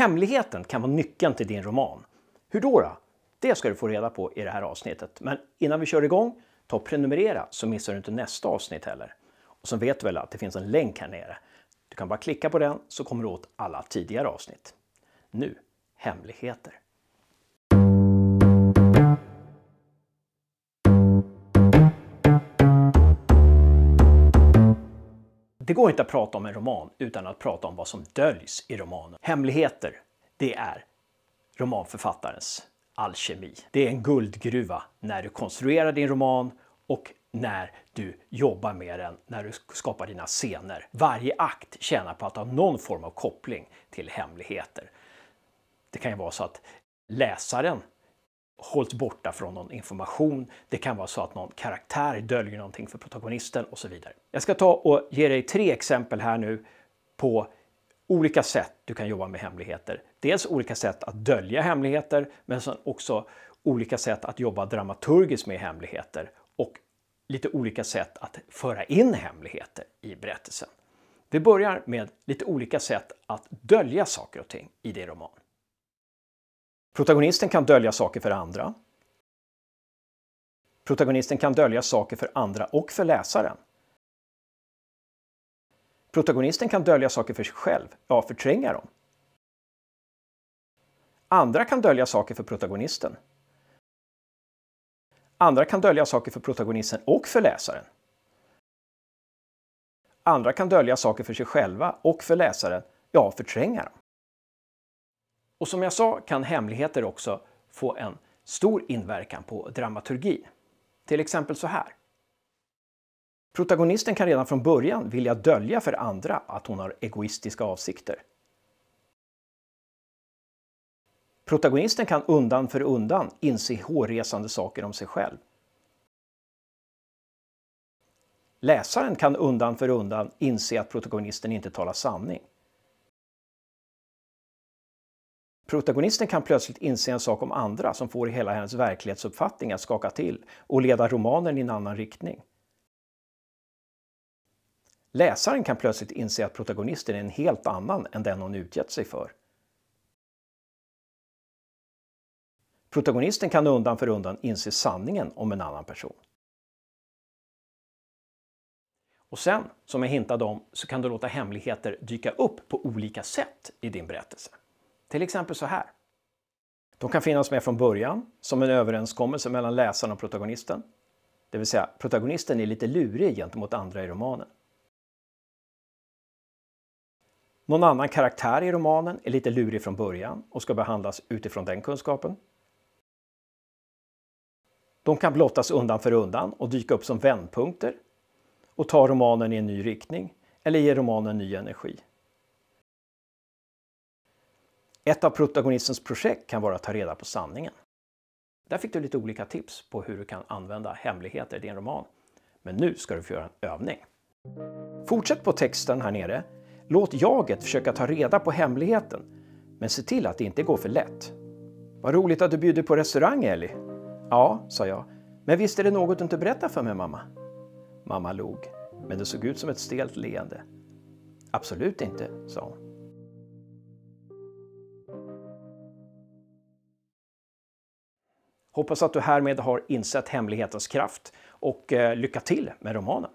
Hemligheten kan vara nyckeln till din roman. Hur då? då? Det ska du få reda på i det här avsnittet. Men innan vi kör igång, ta och prenumerera så missar du inte nästa avsnitt heller. Och så vet du väl att det finns en länk här nere. Du kan bara klicka på den så kommer du åt alla tidigare avsnitt. Nu, hemligheter. Det går inte att prata om en roman utan att prata om vad som döljs i romanen. Hemligheter, det är romanförfattarens alkemi. Det är en guldgruva när du konstruerar din roman och när du jobbar med den, när du skapar dina scener. Varje akt tjänar på att ha någon form av koppling till hemligheter. Det kan ju vara så att läsaren hålls borta från någon information. Det kan vara så att någon karaktär döljer någonting för protagonisten och så vidare. Jag ska ta och ge dig tre exempel här nu på olika sätt du kan jobba med hemligheter. Dels olika sätt att dölja hemligheter, men sen också olika sätt att jobba dramaturgiskt med hemligheter och lite olika sätt att föra in hemligheter i berättelsen. Vi börjar med lite olika sätt att dölja saker och ting i din roman. Protagonisten kan dölja saker för andra. Protagonisten kan dölja saker för andra och för läsaren. Protagonisten kan dölja saker för sig själv, ja, förtränga dem. Andra kan dölja saker för protagonisten. Andra kan dölja saker för protagonisten och för läsaren. Andra kan dölja saker för sig själva och för läsaren, ja, förtränga dem. Och som jag sa kan hemligheter också få en stor inverkan på dramaturgi. Till exempel så här. Protagonisten kan redan från början vilja dölja för andra att hon har egoistiska avsikter. Protagonisten kan undan för undan inse hårresande saker om sig själv. Läsaren kan undan för undan inse att protagonisten inte talar sanning. Protagonisten kan plötsligt inse en sak om andra som får hela hennes verklighetsuppfattning att skaka till och leda romanen i en annan riktning. Läsaren kan plötsligt inse att protagonisten är en helt annan än den hon utgett sig för. Protagonisten kan undan för undan inse sanningen om en annan person. Och sen, som jag hintade om, så kan du låta hemligheter dyka upp på olika sätt i din berättelse. Till exempel så här. De kan finnas med från början som en överenskommelse mellan läsaren och protagonisten. Det vill säga, protagonisten är lite lurig gentemot andra i romanen. Någon annan karaktär i romanen är lite lurig från början och ska behandlas utifrån den kunskapen. De kan blottas undan för undan och dyka upp som vändpunkter och ta romanen i en ny riktning eller ge romanen ny energi. Ett av protagonistens projekt kan vara att ta reda på sanningen. Där fick du lite olika tips på hur du kan använda hemligheter i din roman. Men nu ska du få göra en övning. Fortsätt på texten här nere. Låt jaget försöka ta reda på hemligheten, men se till att det inte går för lätt. Vad roligt att du bjuder på restaurang, Ellie. Ja, sa jag. Men visst är det något du inte berättar för mig, mamma? Mamma log, men det såg ut som ett stelt leende. Absolut inte, sa hon. Hoppas att du härmed har insett hemlighetens kraft och eh, lycka till med romanen.